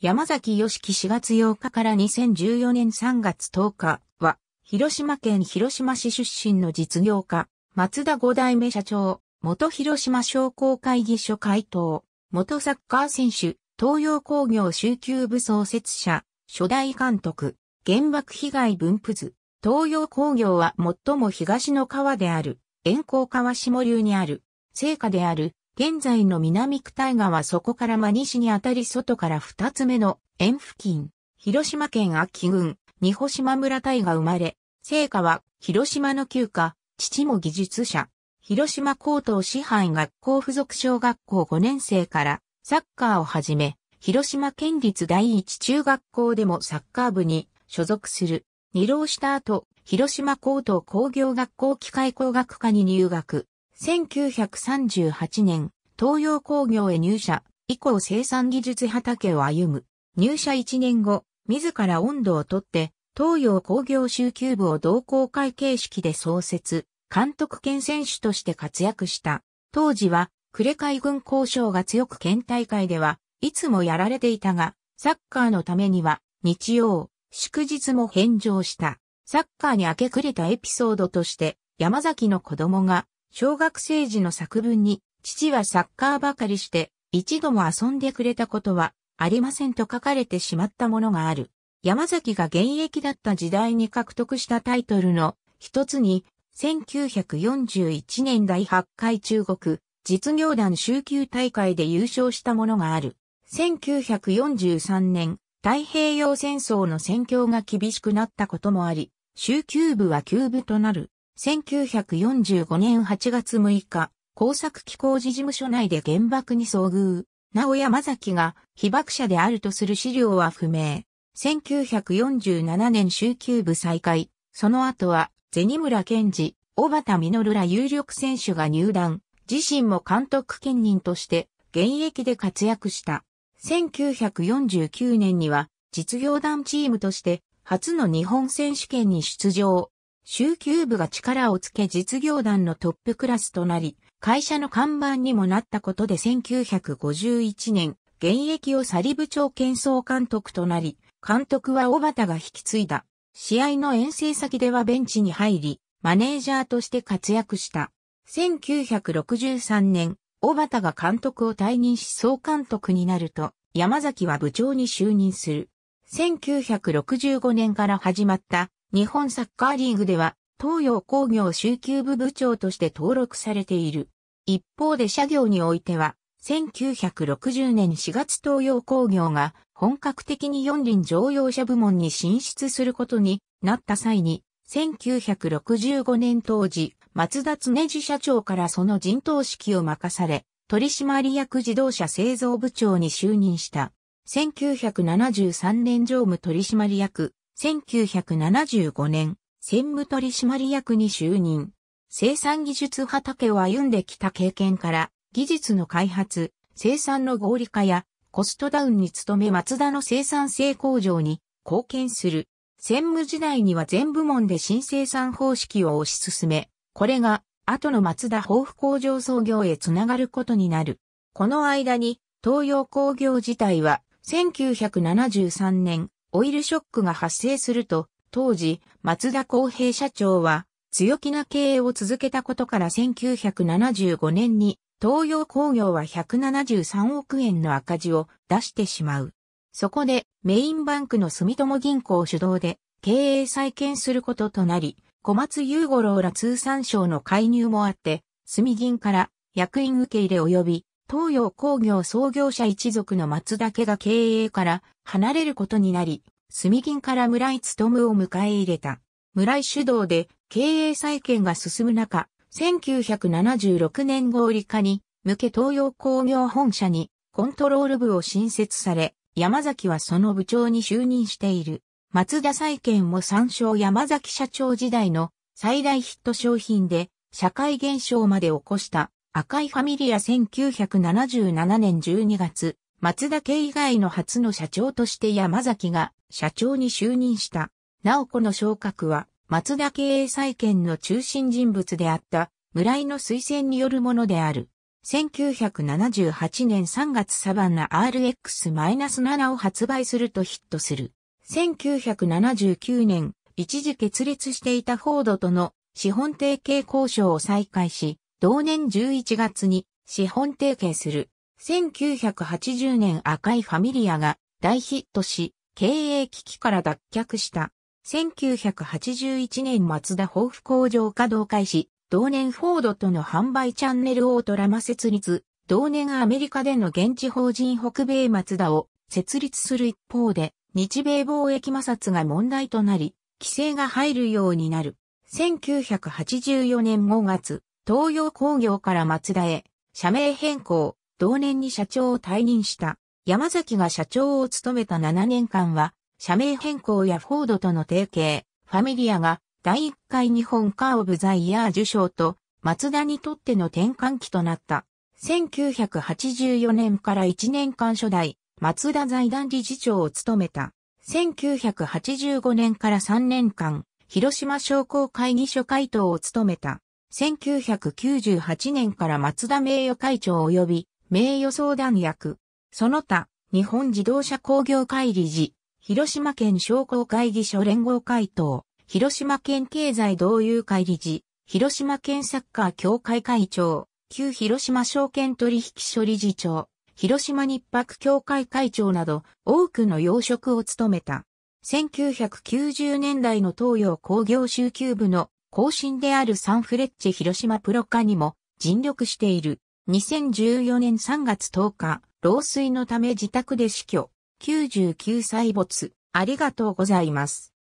山崎良樹4月8日から2014年3月10日は、広島県広島市出身の実業家、松田五代目社長、元広島商工会議所会頭、元サッカー選手、東洋工業集休部創設者、初代監督、原爆被害分布図、東洋工業は最も東の川である、遠光川下流にある、成果である、現在の南区大河はそこから真西にあたり外から二つ目の縁付近、広島県秋郡、二保島村大河生まれ、聖火は広島の旧家、父も技術者、広島高等師範学校附属小学校5年生からサッカーをはじめ、広島県立第一中学校でもサッカー部に所属する。二浪した後、広島高等工業学校機械工学科に入学。1938年、東洋工業へ入社、以降生産技術畑を歩む。入社1年後、自ら温度をとって、東洋工業集級部を同好会形式で創設、監督兼選手として活躍した。当時は、呉海軍交渉が強く県大会では、いつもやられていたが、サッカーのためには、日曜、祝日も返上した。サッカーに明け暮れたエピソードとして、山崎の子供が小学生時の作文に、父はサッカーばかりして、一度も遊んでくれたことはありませんと書かれてしまったものがある。山崎が現役だった時代に獲得したタイトルの一つに、1941年第8回中国実業団週休大会で優勝したものがある。1943年、太平洋戦争の戦況が厳しくなったこともあり、週休部は休部となる。1945年8月6日、工作機工事事務所内で原爆に遭遇。名古屋山崎が被爆者であるとする資料は不明。1947年週休部再開。その後は、銭村健二、小畑実ら有力選手が入団。自身も監督兼任として現役で活躍した。1949年には実業団チームとして初の日本選手権に出場。週休部が力をつけ実業団のトップクラスとなり、会社の看板にもなったことで1951年、現役を去り部長兼総監督となり、監督は小畑が引き継いだ。試合の遠征先ではベンチに入り、マネージャーとして活躍した。1963年、小畑が監督を退任し総監督になると、山崎は部長に就任する。1965年から始まった日本サッカーリーグでは、東洋工業集休部部長として登録されている。一方で社業においては、1960年4月東洋工業が本格的に四輪乗用車部門に進出することになった際に、1965年当時、松田常次社長からその陣頭指揮を任され、取締役自動車製造部長に就任した。1973年常務取締役1975年、専務取締役に就任。生産技術畑を歩んできた経験から、技術の開発、生産の合理化やコストダウンに努め松田の生産性向上に貢献する。専務時代には全部門で新生産方式を推し進め、これが後の松田豊富工場創業へつながることになる。この間に東洋工業自体は1973年オイルショックが発生すると、当時、松田公平社長は、強気な経営を続けたことから1975年に、東洋工業は173億円の赤字を出してしまう。そこで、メインバンクの住友銀行主導で、経営再建することとなり、小松優五郎ら通産省の介入もあって、住銀から役員受け入れ及び東洋工業創業者一族の松田家が経営から離れることになり、住銀から村井務を迎え入れた。村井主導で経営再建が進む中、1976年合理化に向け東洋工業本社にコントロール部を新設され、山崎はその部長に就任している。松田再建も参照山崎社長時代の最大ヒット商品で社会現象まで起こした赤いファミリア1977年12月、松田家以外の初の社長として山崎が社長に就任した。なおこの昇格は、松田経営再建の中心人物であった、村井の推薦によるものである。1978年3月サバンナ RX-7 を発売するとヒットする。1979年、一時決裂していたフォードとの資本提携交渉を再開し、同年11月に資本提携する。1980年赤いファミリアが大ヒットし、経営危機から脱却した。1981年松田豊富工場稼働開始、同年フォードとの販売チャンネルオートラマ設立、同年アメリカでの現地法人北米松田を設立する一方で、日米貿易摩擦が問題となり、規制が入るようになる。1984年5月、東洋工業から松田へ、社名変更、同年に社長を退任した。山崎が社長を務めた7年間は、社名変更やフォードとの提携、ファミリアが第1回日本カー・オブ・ザ・イヤー受賞と、松田にとっての転換期となった。1984年から1年間初代、松田財団理事長を務めた。1985年から3年間、広島商工会議所会頭を務めた。1998年から松田名誉会長及び名誉相談役、その他、日本自動車工業会理事、広島県商工会議所連合会頭、広島県経済同友会理事、広島県サッカー協会会長、旧広島証券取引所理事長、広島日泊協会会長など多くの要職を務めた。1990年代の東洋工業集休部の後新であるサンフレッチェ広島プロ化にも尽力している。2014年3月10日、老衰のため自宅で死去。99歳没。ありがとうございます。